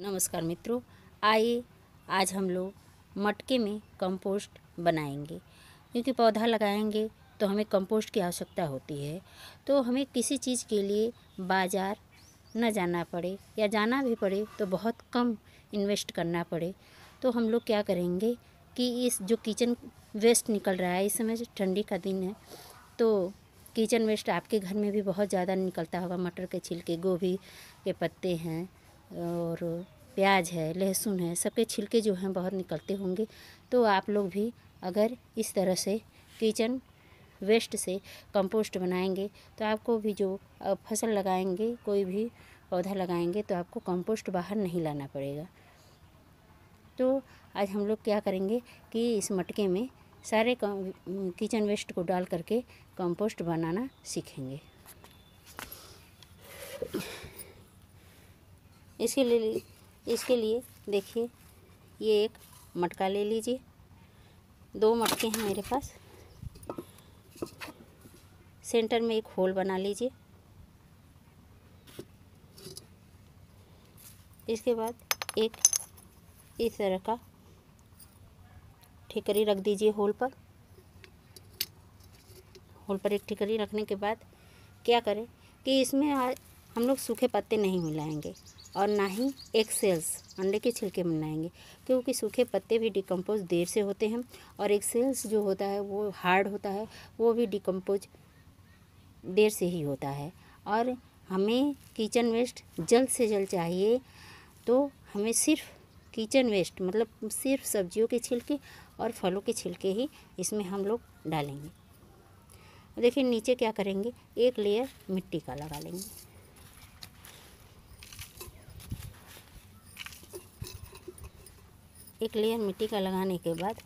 नमस्कार मित्रों आइए आज हम लोग मटके में कंपोस्ट बनाएंगे क्योंकि पौधा लगाएंगे तो हमें कंपोस्ट की आवश्यकता होती है तो हमें किसी चीज़ के लिए बाज़ार न जाना पड़े या जाना भी पड़े तो बहुत कम इन्वेस्ट करना पड़े तो हम लोग क्या करेंगे कि इस जो किचन वेस्ट निकल रहा है इस समय ठंडी का दिन है तो किचन वेस्ट आपके घर में भी बहुत ज़्यादा निकलता होगा मटर के छिलके गोभी के पत्ते हैं और प्याज है लहसुन है सबके छिलके जो हैं बहुत निकलते होंगे तो आप लोग भी अगर इस तरह से किचन वेस्ट से कंपोस्ट बनाएंगे तो आपको भी जो फसल लगाएंगे कोई भी पौधा लगाएंगे तो आपको कंपोस्ट बाहर नहीं लाना पड़ेगा तो आज हम लोग क्या करेंगे कि इस मटके में सारे किचन वेस्ट को डाल करके कंपोस्ट बनाना सीखेंगे इसके लिए इसके लिए देखिए ये एक मटका ले लीजिए दो मटके हैं मेरे पास सेंटर में एक होल बना लीजिए इसके बाद एक इस तरह का ठिकरी रख दीजिए होल पर होल पर एक ठिकरी रखने के बाद क्या करें कि इसमें हम लोग सूखे पत्ते नहीं मिलाएंगे और ना ही एक सेल्स अंडे के छिलके बनाएंगे क्योंकि सूखे पत्ते भी डिकम्पोज देर से होते हैं और एक सेल्स जो होता है वो हार्ड होता है वो भी डिकम्पोज देर से ही होता है और हमें किचन वेस्ट जल्द से जल्द चाहिए तो हमें सिर्फ किचन वेस्ट मतलब सिर्फ सब्जियों के छिलके और फलों के छिलके ही इसमें हम लोग डालेंगे देखिए नीचे क्या करेंगे एक लेयर मिट्टी का लगा लेंगे एक लेयर मिट्टी का लगाने के बाद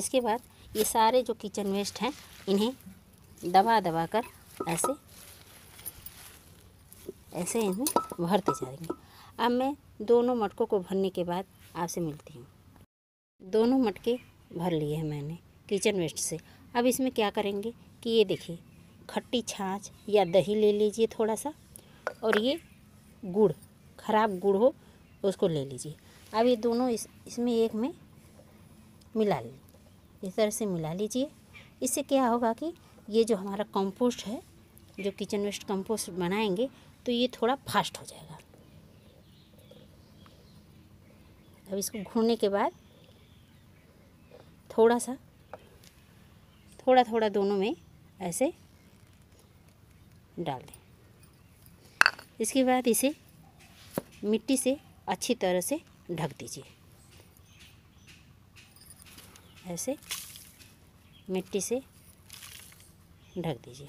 इसके बाद ये सारे जो किचन वेस्ट हैं इन्हें दबा दबा कर ऐसे ऐसे इन्हें भरते जाएंगे अब मैं दोनों मटकों को भरने के बाद आपसे मिलती हूँ दोनों मटके भर लिए हैं मैंने किचन वेस्ट से अब इसमें क्या करेंगे कि ये देखिए खट्टी छाछ या दही ले लीजिए थोड़ा सा और ये गुड़ खराब गुड़ हो उसको ले लीजिए अब ये दोनों इस इसमें एक में मिला लें इस तरह से मिला लीजिए इससे क्या होगा कि ये जो हमारा कंपोस्ट है जो किचन वेस्ट कंपोस्ट बनाएंगे तो ये थोड़ा फास्ट हो जाएगा अब इसको घूरने के बाद थोड़ा सा थोड़ा थोड़ा दोनों में ऐसे डाल दें इसके बाद इसे मिट्टी से अच्छी तरह से ढक दीजिए ऐसे मिट्टी से ढक दीजिए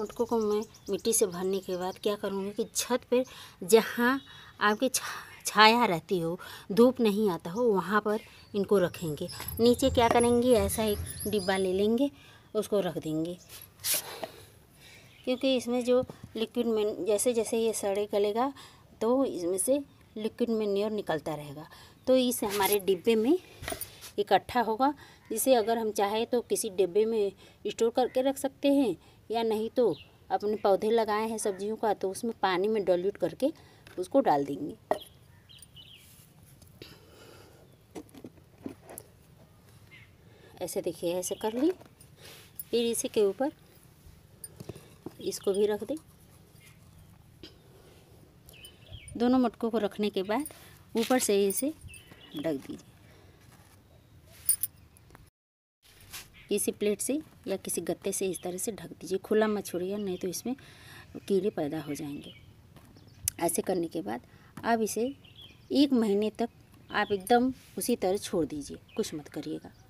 मटकों को मैं मिट्टी से भरने के बाद क्या करूँगी कि छत पर जहाँ आपकी छाया रहती हो धूप नहीं आता हो वहाँ पर इनको रखेंगे नीचे क्या करेंगे ऐसा एक डिब्बा ले लेंगे उसको रख देंगे क्योंकि इसमें जो लिक्विड में जैसे जैसे ये सड़े गलेगा तो इसमें से लिक्विड मेन्योर निकलता रहेगा तो इसे हमारे डिब्बे में इकट्ठा होगा जिसे अगर हम चाहें तो किसी डिब्बे में स्टोर करके रख सकते हैं या नहीं तो अपने पौधे लगाए हैं सब्जियों का तो उसमें पानी में डोल्यूट करके उसको डाल देंगे ऐसे देखिए ऐसे कर ली फिर इसी के ऊपर इसको भी रख दें दोनों मटकों को रखने के बाद ऊपर से इसे ढक दीजिए किसी प्लेट से या किसी गत्ते से इस तरह से ढक दीजिए खुला मत छोड़िए नहीं तो इसमें कीड़े पैदा हो जाएंगे ऐसे करने के बाद अब इसे एक महीने तक आप एकदम उसी तरह छोड़ दीजिए कुछ मत करिएगा